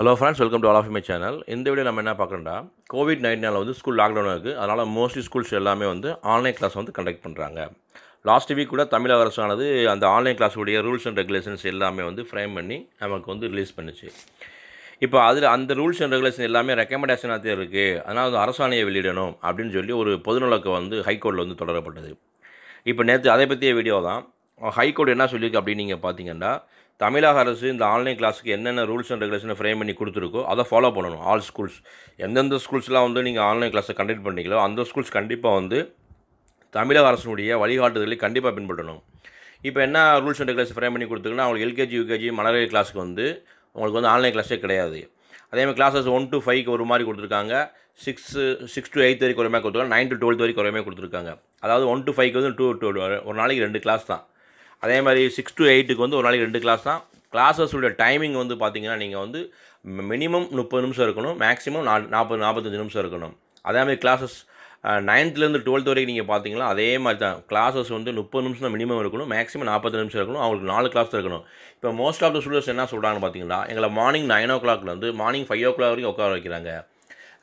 hello friends welcome to all of my channel இந்த video நம்ம என்ன பார்க்குறோம்னா கோவிட் நைன்டீனில் வந்து ஸ்கூல் லாக்டவுன் இருக்குது அதனால் மோஸ்ட்லி ஸ்கூல்ஸ் எல்லாமே வந்து ஆன்லைன் கிளாஸ் வந்து கண்டக்ட் பண்ணுறாங்க லாஸ்ட் வீக் கூட தமிழக அரசானது அந்த ஆன்லைன் கிளாஸுடைய ரூல்ஸ் அண்ட் ரெகுலேஷன்ஸ் எல்லாமே வந்து ஃப்ரேம் பண்ணி நமக்கு வந்து ரிலீஸ் பண்ணுச்சு இப்போ அதில் அந்த ரூல்ஸ் அண்ட் ரெகுலேஷன் எல்லாமே ரெக்கமெண்டேஷனாக தான் இருக்குது அதனால் வந்து அரசாணையை வெளியிடணும் அப்படின்னு சொல்லி ஒரு பொதுநலக்கு வந்து ஹைகோர்ட்டில் வந்து தொடரப்பட்டது இப்போ நேற்று அதை பற்றிய வீடியோ தான் ஹைகோர்ட் என்ன சொல்லியிருக்கு அப்படின்னு நீங்கள் பார்த்தீங்கன்னா தமிழக அரசு இந்த ஆன்லைன் கிளாஸுக்கு என்னென்ன ரூல்ஸ் அண்ட் ரெகுலேஷன் ஃப்ரேம் பண்ணி கொடுத்துருக்கோ அதை ஃபாலோ பண்ணணும் ஆல் ஸ்கூல்ஸ் எந்தெந்த ஸ்கூல்ஸ்லாம் வந்து நீங்கள் ஆன்லைன் கிளாஸை கண்டக்ட் பண்ணீங்களோ அந்த ஸ்கூல்ஸ் கண்டிப்பாக வந்து தமிழக அரசுடைய வழிகாட்டுதலை கண்டிப்பாக பின்பற்றணும் இப்போ என்ன ரூல்ஸ் அண்ட் ரெகுலேஷன் ஃப்ரேம் பண்ணி கொடுத்துருக்குன்னா அவங்களுக்கு எல்கேஜி யூகேஜி மலர்கலை கிளாஸுக்கு வந்து உங்களுக்கு வந்து ஆன்லைன் கிளாஸே கிடையாது அதேமாதிரி கிளாஸஸ் ஒன் டு ஃபைவ்க்கு ஒரு மாதிரி கொடுத்துருக்காங்க சிக்ஸு சிக்ஸ் டு எயித் வரைக்கும் ஒரு மாதிரி கொடுத்துருக்காங்க நைன் டு டுவெல்த் வரைக்கும் ஒரு மாதிரி கொடுத்துருக்காங்க அதாவது ஒன் டு ஃபைவ்க்கு வந்து டூ டூ ஒரு நாளைக்கு ரெண்டு கிளாஸ் தான் அதே மாதிரி சிக்ஸ் டு எயிட்டுக்கு வந்து ஒரு நாளைக்கு ரெண்டு கிளாஸ் தான் கிளாஸஸுடைய டைமிங் வந்து பார்த்தீங்கன்னா நீங்கள் வந்து மினிமம் முப்பது நிமிஷம் இருக்கணும் மேக்ஸிமம் நா நாற்பது நாற்பத்தஞ்சு நிமிஷம் இருக்கணும் அதே மாதிரி கிளாஸஸ் நைன்த்துலேருந்து டுவெல்த் வரைக்கும் நீங்கள் பார்த்தீங்களா அதே மாதிரி தான் கிளாஸஸ் வந்து முப்பது நிமிஷம் தான் மினிமம் இருக்கணும் மேக்ஸிமம் நாற்பது நிமிஷம் இருக்கணும் அவங்களுக்கு நாலு கிளாஸ் இருக்கணும் இப்போ மோஸ்ட் ஆஃப் த ஸ்டூடெண்ட்ஸ் என்ன சொல்கிறாங்கன்னு பார்த்தீங்கன்னா எங்களை மார்னிங் நைன் ஓ கிளாக்லேருந்து மார்னிங் ஃபைவ் ஓ கிளாக் வரைக்கும் உட்கார வைக்கிறாங்க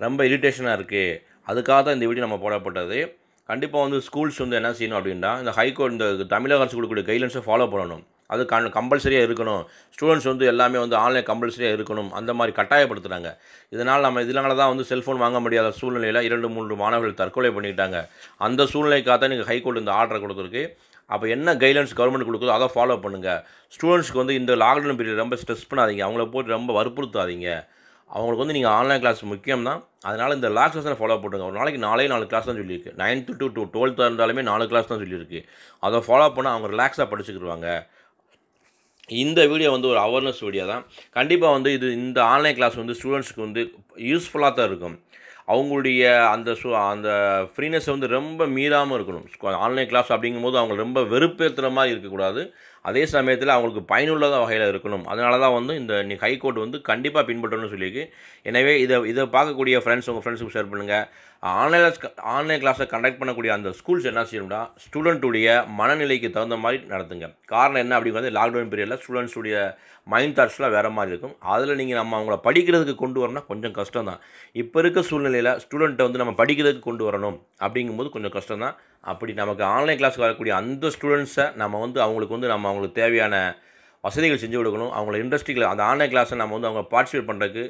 ரொம்ப இரிட்டேஷனாக இருக்குது அதுக்காக தான் இந்த வீடியோ நம்ம போடப்பட்டது கண்டிப்பாக வந்து ஸ்கூல்ஸ் வந்து என்ன செய்யணும் அப்படின்னா இந்த ஹைகோர்ட் இந்த தமிழக அரசு கொடுக்கக்கூடிய கைட்லைன்ஸை ஃபாலோ பண்ணணும் அது கண் கம்பல்சரியாக இருக்கணும் ஸ்டூடெண்ட்ஸ் வந்து எல்லாமே வந்து ஆன்லைன் கம்பல்சரியாக இருக்கணும் அந்த மாதிரி கட்டாயப்படுத்துகிறாங்க இதனால் நம்ம இதனால தான் வந்து செல்ஃபோன் வாங்க முடியாத சூழ்நிலையில் இரண்டு மூன்று மாணவர்கள் தற்கொலை பண்ணிக்கிட்டாங்க அந்த சூழ்நிலைக்காக தான் நீங்கள் ஹைகோர்ட் இந்த ஆர்டரை கொடுத்துருக்கு அப்போ என்ன கைட்லைன்ஸ் கவர்மெண்ட் கொடுக்குதோ அதை ஃபாலோ பண்ணுங்கள் ஸ்டூடெண்ட்ஸ்க்கு வந்து இந்த லாக்டவுன் பீரியட் ரொம்ப ஸ்ட்ரெஸ் பண்ணாதீங்க அவங்கள போட்டு ரொம்ப வற்புறுத்தாதீங்க அவங்களுக்கு வந்து நீங்கள் ஆன்லைன் கிளாஸ் முக்கியம் தான் அதனால் இந்த லாஸ்ட் செஷனை ஃபாலோ பண்ணுங்க ஒரு நாளைக்கு நாலே நாலு கிளாஸ் தான் சொல்லியிருக்கு நைன்த்து டு டூ டுவெல்த்தாக இருந்தாலுமே நாலு கிளாஸ் தான் சொல்லியிருக்கு அதை ஃபாலோ பண்ணால் அவங்க ரிலாக்ஸாக படிச்சுக்கிடுவாங்க இந்த வீடியோ வந்து ஒரு அவேர்னஸ் வீடியோ தான் கண்டிப்பாக வந்து இது இந்த ஆன்லைன் கிளாஸ் வந்து ஸ்டூடெண்ட்ஸுக்கு வந்து யூஸ்ஃபுல்லாக தான் இருக்கும் அவங்களுடைய அந்த சு அந்த ஃப்ரீனஸ் வந்து ரொம்ப மீறாமல் இருக்கணும் ஆன்லைன் கிளாஸ் அப்படிங்கும்போது அவங்க ரொம்ப வெறுப்பேற்றுற மாதிரி இருக்கக்கூடாது அதே சமயத்தில் அவங்களுக்கு பயனுள்ளதாக வகையில் இருக்கணும் அதனால தான் வந்து இந்த நீ ஹைகோர்ட் வந்து கண்டிப்பாக பின்பற்றணும்னு சொல்லியிருக்கு எனவே இதை இதை பார்க்கக்கூடிய ஃப்ரெண்ட்ஸ் உங்கள் ஃப்ரெண்ட்ஸுக்கு ஷேர் பண்ணுங்கள் ஆன்லைன் ஆன்லைன் கிளாஸை கண்டக்ட் பண்ணக்கூடிய அந்த ஸ்கூல்ஸ் என்ன செய்யணும்னா ஸ்டூடெண்ட்டுடைய மனநிலைக்கு தகுந்த மாதிரி நடத்துங்க காரணம் என்ன அப்படிங்கிறது லாக்டவுன் பீரியடில் ஸ்டூடெண்ட்ஸுடைய மைண்ட் தாட்ஸ்லாம் வேறு மாதிரி இருக்கும் அதில் நீங்கள் நம்ம அவங்கள படிக்கிறதுக்கு கொண்டு வரோம்னா கொஞ்சம் கஷ்டம் தான் இப்போ இருக்க சூழ்நிலை சூழ்நிலையில் ஸ்டூடெண்ட்டை வந்து நம்ம படிக்கிறதுக்கு கொண்டு வரணும் அப்படிங்கும்போது கொஞ்சம் கஷ்டம் தான் அப்படி நமக்கு ஆன்லைன் கிளாஸுக்கு வரக்கூடிய அந்த ஸ்டூடெண்ட்ஸை நம்ம வந்து அவங்களுக்கு வந்து நம்ம அவங்களுக்கு தேவையான வசதிகள் செஞ்சு கொடுக்கணும் அவங்கள இண்டஸ்ட்ரியில் அந்த ஆன்லைன் கிளாஸை நம்ம வந்து அவங்க பார்ட்டிசிபேட் பண்ணுறதுக்கு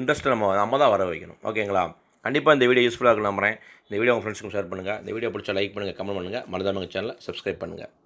இன்ட்ரெஸ்ட்டை நம்ம நம்ம தான் வர வைக்கணும் ஓகேங்களா கண்டிப்பாக இந்த வீடியோ யூஸ்ஃபுல்லாக நம்புறேன் இந்த வீடியோ உங்கள் ஃப்ரெண்ட்ஸுக்கும் ஷேர் பண்ணுங்கள் இந்த வீடியோ பிடிச்சா லைக் பண்ணுங்கள் கமெண்ட் பண்ணுங்கள் மறந்தாமல் சேனலை சப்ஸ்கிரைப் பண்ணுங்கள்